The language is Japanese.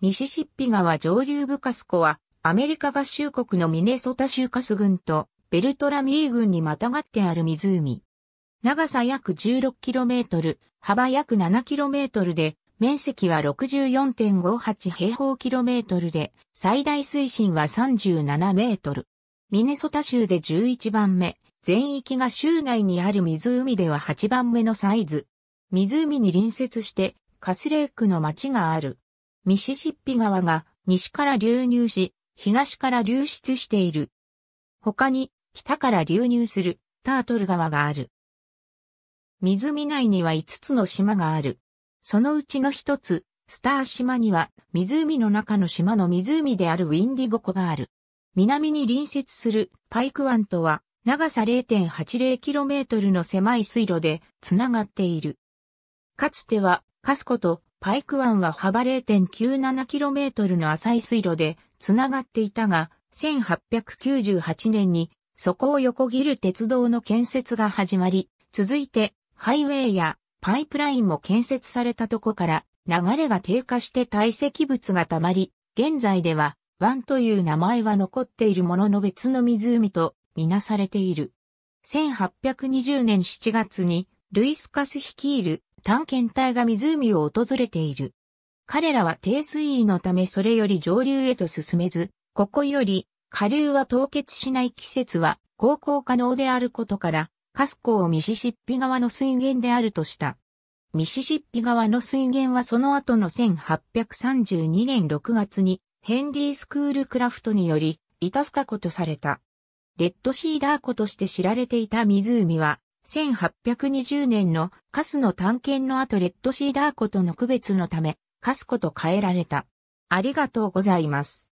ミシシッピ川上流部カスコは、アメリカ合衆国のミネソタ州カス郡とベルトラミー郡にまたがってある湖。長さ約 16km、幅約 7km で、面積は64.58平方キロメートルで、最大水深は37メートル。ミネソタ州で11番目、全域が州内にある湖では8番目のサイズ。湖に隣接して、カスレークの町がある。ミシシッピ川が西から流入し、東から流出している。他に北から流入するタートル川がある。湖内には5つの島がある。そのうちの1つ、スター島には湖の中の島の湖であるウィンディゴ湖がある。南に隣接するパイク湾とは長さ 0.80km の狭い水路でつながっている。かつてはカスコとパイク湾は幅 0.97km の浅い水路で繋がっていたが、1898年にそこを横切る鉄道の建設が始まり、続いてハイウェイやパイプラインも建設されたとこから流れが低下して堆積物が溜まり、現在では湾という名前は残っているものの別の湖とみなされている。1820年7月にルイス・カス率いる探検隊が湖を訪れている。彼らは低水位のためそれより上流へと進めず、ここより下流は凍結しない季節は航行可能であることから、カスコをミシシッピ川の水源であるとした。ミシシッピ川の水源はその後の1832年6月にヘンリー・スクールクラフトによりイタスカ湖とされた。レッドシーダー湖として知られていた湖は1820年のカスの探検の後レッドシーダーことの区別のため、カスコと変えられた。ありがとうございます。